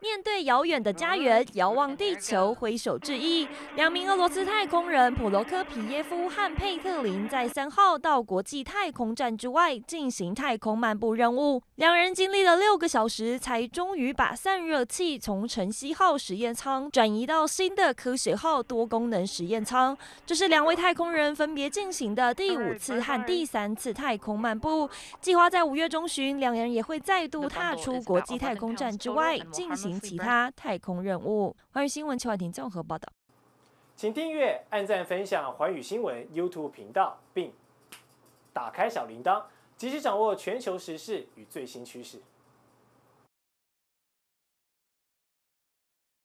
面对遥远的家园，遥望地球，挥手致意。两名俄罗斯太空人普罗科皮耶夫和佩特林在三号到国际太空站之外进行太空漫步任务。两人经历了六个小时，才终于把散热器从晨曦号实验舱转移到新的科学号多功能实验舱。这是两位太空人分别进行的第五次和第三次太空漫步。计划在五月中旬，两人也会再度踏出国际太空站之外进行。其他太空任务。环宇新闻邱婉婷综合报道。请订阅、按赞、分享环宇新闻 YouTube 频道，并打开小铃铛，及时掌握全球时事与最新趋势。